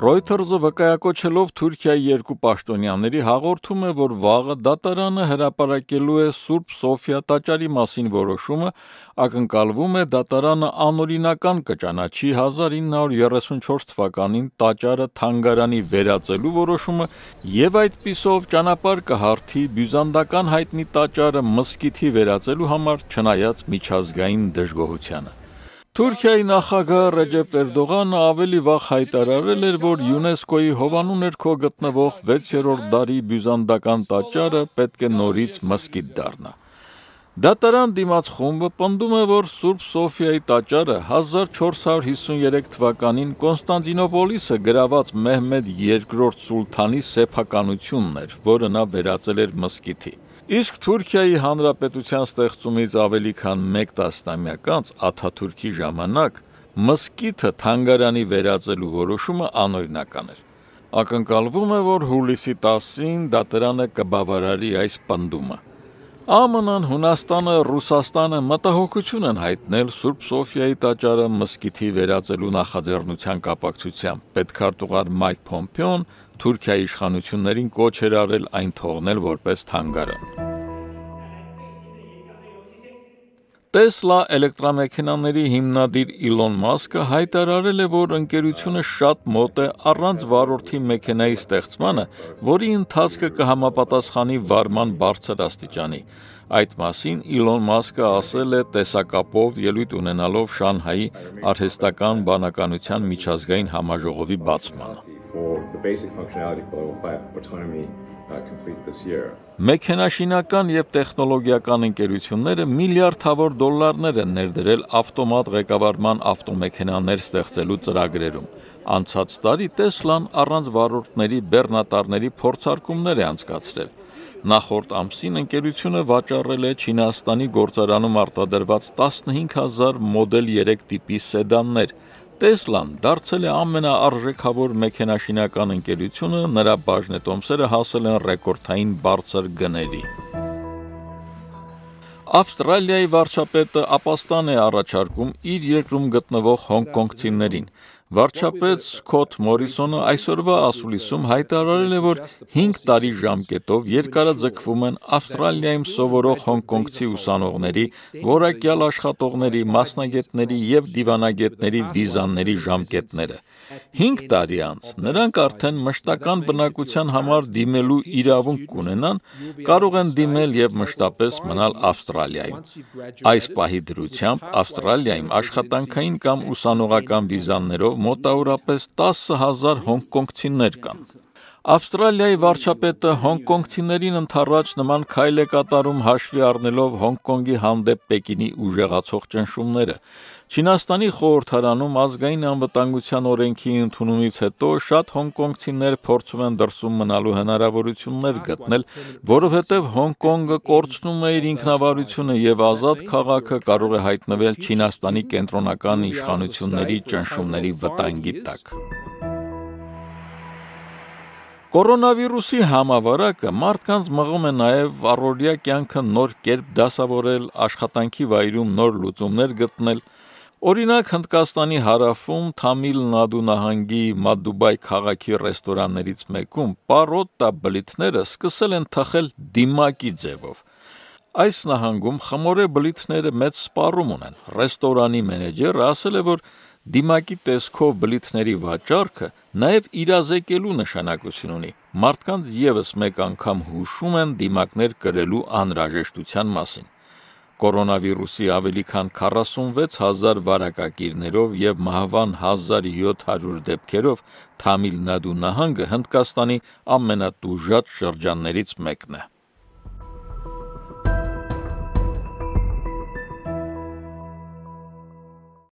Reuters-ը վկայակոչելով Թուրքիայի երկու պաշտոնյաների հաղորդում է, որ վաղը դատարանը հրապարակելու է Սուրբ Սոֆիա տաճարի մասին որոշումը, ակնկալվում է դատարանը անօրինական կճանաչի 1934 թվականին տաճարը թանգարանի վերածելու որոշումը եւ այդ պիսով ճանապարհ կհարթի բյուզանդական հայտնի տաճարը մսկիթի վերածելու համար չնայած միջազգային դժգոհությանը։ Թուրքիայի նախագահ Ռեջեփ Էրդողանը ավելի վաղ հայտարարել էր, որ ՅՈՒՆԵՍԿՕ-ի հովանու ներքո գտնվող 6-րդ դարի բյուզանդական տաճարը պետք է նորից մսկիթ դառնա։ Դատարան դիմաց խումբը պնդում է, որ Սուրբ Սոֆիայի տաճարը 1453 թվականին Կոնստանտինոպոլիսը գրաված Մեհմեդ II սուլթանի սեփականությունն էր, որը նա վերածել էր մսկիթի։ Իսկ Թուրքիայի հանրապետության ստեղծումից ավելի քան 1 տասնամյակ անց Աթաթուրքի ժամանակ մսկիթը թանգարանի վերածելու որոշումը անօրինական էր։ Ակնկալվում է, որ հուլիսի 10-ին դատարանը կբավարարի այս պնդումը։ ԱՄՆ-ն, Հունաստանը, Ռուսաստանը մտահոգություն են հայտնել Սուրբ Սոֆիայի տաճարը մսկիթի վերածելու նախաձեռնության կապակցությամբ։ Պետքարտուղար Մայք Փոմփեոն Թուրքիայի իշխանություններին կոչ էր արել այն թողնել որպես թանգարան։ Տեսլա էլեկտրամեքենաների հիմնադիր Իլոն Մասկը հայտարարել է, որ ընկերությունը շատ մոտ է առանց վարորդի մեքենայի ստեղծմանը, որի ընթացքը կհամապատասխանի վարման բարձր աստիճանի։ Այդ մասին Իլոն Մասկը ասել է տեսակապով ելույթ ունենալով Շանհայի արհեստական բանականության միջազգային համաժողովի բացմանը for the basic functionality for level 5 autonomy uh, Մեքենաշինական եւ տեխնոլոգիական ընկերությունները միլիարդավոր դոլարներ են ներդրել ավտոմատ ղեկավարման ավտոմեքենաներ ստեղծելու ծրագրերում։ Անցած տարի Տեսլան առանց վարորդների բեռնատարների փորձարկումներ է անցկացրել։ Նախորդ ամսին ընկերությունը վաճառել է Չինաստանի գործարանում արտադրված 15000 մոդել 3 տիպի սեդաններ, Տեսլան դարձել է ամենաարժեքավոր մեքենաշինական ընկերությունը, նրա բաժնետոմսերը հասել են ռեկորդային բարձր գների։ Ավստրալիայի վարչապետը ապաստան է առաջարկում իր երկրում գտնվող հոնկոնգցիներին, Վարչապետ Սկոթ Մորիսոնը այսօրվա ասուլիսում հայտարարել է, որ 5 տարի ժամկետով երկարաձգվում են Ավստրալիայում սովորող հոնկոնգցի ուսանողների, որակյալ աշխատողների, մասնագետների եւ դիվանագետների վիզաների ժամկետները։ 5 տարի անց նրանք արդեն մշտական բնակության համար դիմելու իրավունք կունենան, կարող են դիմել եւ մշտապես մնալ Ավստրալիայում։ Այս պահի դրությամբ Ավստրալիայում աշխատանքային կամ ուսանողական վիզաներով մոտավորապես 10000 հոնկոնգցիներ կան։ Ավստրալիայի վարչապետը հոնկոնգցիներին ընդառաջ նման քայլ է կատարում հաշվի առնելով Հոնկոնգի հանդեպ Պեկինի ուժեղացող ճնշումները։ Չինաստանի խորհրդարանում ազգային անվտանգության օրենքի ընդունումից հետո շատ հոնկոնգցիներ փորձում են դրսում մնալու հնարավորություններ գտնել, որովհետև Հոնկոնգը կորցնում է իր ինքնավարությունը եւ ազատ քաղաքը կարող է հայտնվել Չինաստանի կենտրոնական իշխանությունների ճնշումների վրա վտանգի տակ։ Կորոնավիրուսի համավարակը մարդկանց մղում է նաև առօրյա կյանքը նոր կերպ դասավորել, աշխատանքի վայրում նոր լուծումներ գտնել։ Օրինակ Հնդկաստանի հարավում Թամիլ Նադու նահանգի Մադուբայ քաղաքի ռեստորաններից մեկում պարոտա բլիթները սկսել են թխել դիմակի ձևով։ Այս նահանգում խմորե բլիթները մեծ սպառում ունեն։ Ռեստորանի մենեջերը ասել է, որ Դիմակի տեսքով բլիթների վաճառքը նաև իրազեկելու նշանակություն ունի։ Մարդկանց եւս մեկ անգամ հուշում են դիմակներ կրելու անհրաժեշտության մասին։ Կորոնավիրուսի ավելի քան 46000 վարակակիրներով եւ մահվան 1700 դեպքերով Թամիլնադու նահանգը Հնդկաստանի ամենատուժած շրջաններից մեկն է։